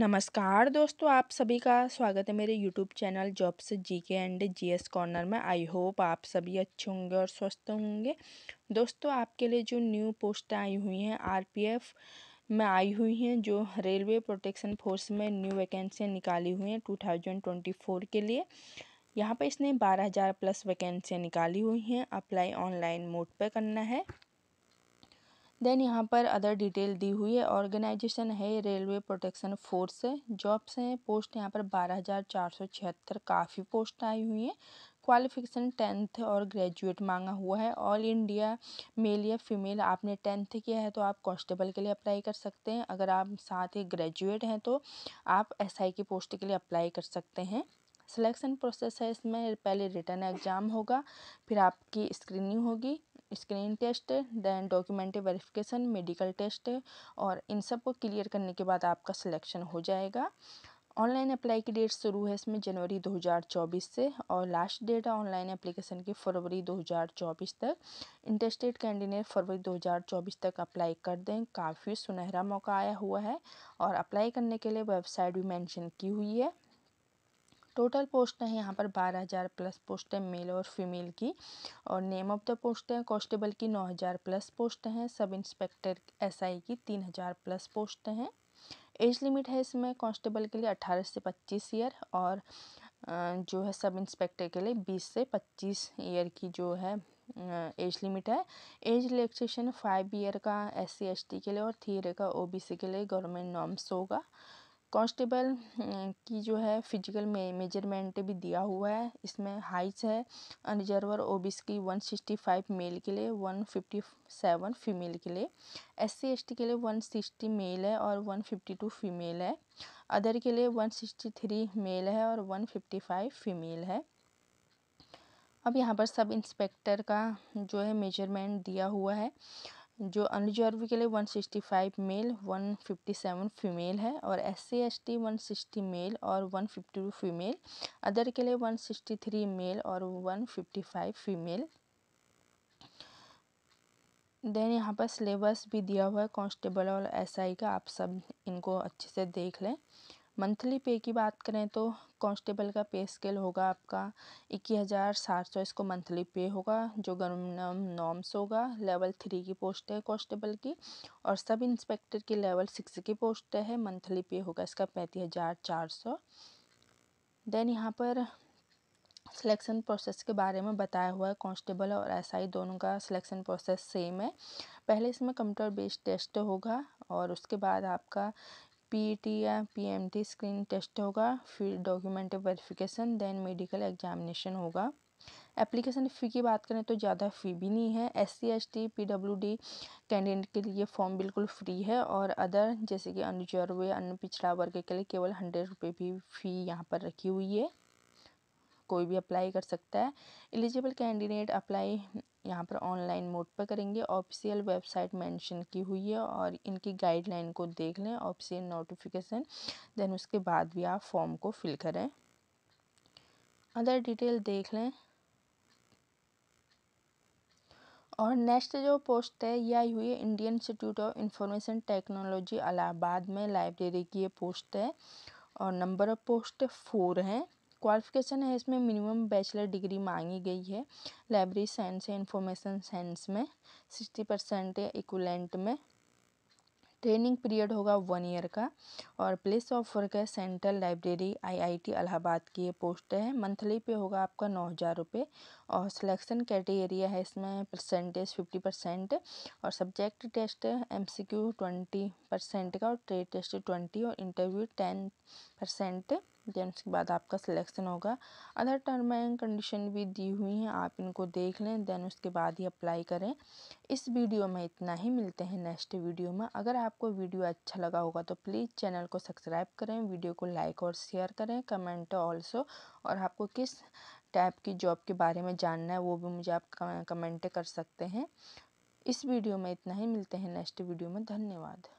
नमस्कार दोस्तों आप सभी का स्वागत है मेरे यूट्यूब चैनल जॉब्स जी के एंड जी एस कॉर्नर में आई होप आप सभी अच्छे होंगे और स्वस्थ होंगे दोस्तों आपके लिए जो न्यू पोस्टें आई हुई हैं आरपीएफ में आई हुई हैं जो रेलवे प्रोटेक्शन फोर्स में न्यू वैकेंसियाँ निकाली हुई हैं टू थाउजेंड ट्वेंटी फोर के लिए यहाँ पर इसने बारह हज़ार प्लस वैकेंसियाँ निकाली हुई हैं अप्लाई ऑनलाइन मोड पर करना है देन यहाँ पर अदर डिटेल दी हुई है ऑर्गेनाइजेशन है रेलवे प्रोटेक्शन फोर्स है जॉब्स हैं पोस्ट यहाँ पर बारह हज़ार चार सौ छिहत्तर काफ़ी पोस्ट आई हुई हैं क्वालिफिकेशन टेंथ और ग्रेजुएट मांगा हुआ है ऑल इंडिया मेल या फीमेल आपने टेंथ किया है तो आप कॉन्स्टेबल के लिए अप्लाई कर सकते हैं अगर आप साथ ही ग्रेजुएट हैं तो आप एसआई की पोस्ट के लिए अप्लाई कर सकते हैं सिलेक्शन प्रोसेस है इसमें पहले रिटर्न एग्ज़ाम होगा फिर आपकी स्क्रीनिंग होगी screen test then document verification medical test और इन सब को क्लियर करने के बाद आपका सिलेक्शन हो जाएगा ऑनलाइन अप्लाई की डेट शुरू है इसमें जनवरी 2024 से और लास्ट डेट है ऑनलाइन एप्लीकेशन की फरवरी 2024 तक इंटरेस्टेड कैंडिडेट फरवरी 2024 तक अप्लाई कर दें काफ़ी सुनहरा मौका आया हुआ है और अप्लाई करने के लिए वेबसाइट भी मेंशन की हुई है टोटल पोस्ट हैं यहाँ पर बारह हज़ार प्लस पोस्ट है मेल और फीमेल की और नेम ऑफ द पोस्ट है कॉन्स्टेबल की नौ हज़ार प्लस पोस्ट हैं सब इंस्पेक्टर एसआई की तीन हज़ार प्लस पोस्ट हैं एज लिमिट है इसमें कॉन्स्टेबल के लिए अट्ठारह से पच्चीस ईयर और जो है सब इंस्पेक्टर के लिए बीस से पच्चीस ईयर की जो है एज लिमिट है एज रिलेक्सेशन फाइव ईयर का एस सी के लिए और थ्री ईयर का सी के लिए गवर्नमेंट नॉर्म्स होगा कांस्टेबल की जो है फिजिकल मेजरमेंट भी दिया हुआ है इसमें हाइट्स है अनरिजर्वर ओबीसी की वन सिक्सटी फाइव मेल के लिए वन फिफ्टी सेवन फीमेल के लिए एस सी एस टी के लिए वन सिक्सटी मेल है और वन फिफ्टी टू फीमेल है अदर के लिए वन सिक्सटी थ्री मेल है और वन फिफ्टी फाइव फीमेल है अब यहाँ पर सब इंस्पेक्टर का जो है मेजरमेंट दिया हुआ है जो अनरिजर्व के लिए one sixty five male one fifty seven female है और S C S T one sixty male और one fifty two female other के लिए वन सिक्सटी थ्री मेल और one fifty five female then यहाँ पर सिलेबस भी दिया हुआ है कांस्टेबल और एसआई का आप सब इनको अच्छे से देख लें मंथली पे की बात करें तो कांस्टेबल का पे स्केल होगा आपका इक्कीस हज़ार सात सौ इसको मंथली पे होगा जो गवर्नम नॉम्स होगा लेवल थ्री की पोस्ट है कांस्टेबल की और सब इंस्पेक्टर की लेवल सिक्स की पोस्ट है मंथली पे होगा इसका पैंतीस हज़ार चार सौ देन यहाँ पर सिलेक्शन प्रोसेस के बारे में बताया हुआ है कांस्टेबल और एसआई दोनों का सिलेक्शन प्रोसेस सेम है पहले इसमें कंप्यूटर बेस्ड टेस्ट होगा और उसके बाद आपका पीईटी या पीएमटी स्क्रीन टेस्ट होगा फिर document verification then medical examination होगा एप्लीकेशन फ़ी की बात करें तो ज़्यादा फ़ी भी नहीं है S C S T P W D candidate के लिए फॉर्म बिल्कुल फ्री है और अदर जैसे कि अनुजर्व या अन्य पिछड़ा वर्ग के लिए केवल हंड्रेड रुपये भी फ़ी यहाँ पर रखी हुई है कोई भी अप्लाई कर सकता है एलिजिबल कैंडिडेट अप्लाई यहाँ पर ऑनलाइन मोड पर करेंगे ऑफिशियल वेबसाइट मेंशन की हुई है और इनकी गाइडलाइन को देख लें ऑफिशियल नोटिफिकेशन देन उसके बाद भी आप फॉर्म को फिल करें अदर डिटेल देख लें और नेक्स्ट जो पोस्ट है यह आई हुई है Indian Institute of Information Technology Allahabad में लाइब्रेरी की ये पोस्ट है और नंबर ऑफ पोस्ट फोर हैं क्वालिफिकेशन है इसमें मिनिमम बैचलर डिग्री मांगी गई है लाइब्रेरी साइंस या इंफॉर्मेशन साइंस में सिक्सटी परसेंट इक्वलेंट में ट्रेनिंग पीरियड होगा वन ईयर का और प्लेस ऑफ वर्क है सेंट्रल लाइब्रेरी आईआईटी इलाहाबाद की ये पोस्ट है मंथली पे होगा आपका नौ हज़ार रुपये और सिलेक्शन क्राइटेरिया है इसमें परसेंटेज फिफ्टी परसेंट और subject test M C Q twenty percent का और ट्रेड टेस्ट ट्वेंटी और इंटरव्यू टेन परसेंट देन उसके बाद आपका सिलेक्शन होगा अदर टर्म एंड कंडीशन भी दी हुई हैं आप इनको देख लें देन उसके बाद ही अप्लाई करें इस वीडियो में इतना ही मिलते हैं नेक्स्ट वीडियो में अगर आपको वीडियो अच्छा लगा होगा तो प्लीज़ चैनल चैनल को सब्सक्राइब करें वीडियो को लाइक और शेयर करें कमेंट ऑल्सो और आपको किस टाइप की जॉब के बारे में जानना है वो भी मुझे आप कमेंट कर सकते हैं इस वीडियो में इतना ही मिलते हैं नेक्स्ट वीडियो में धन्यवाद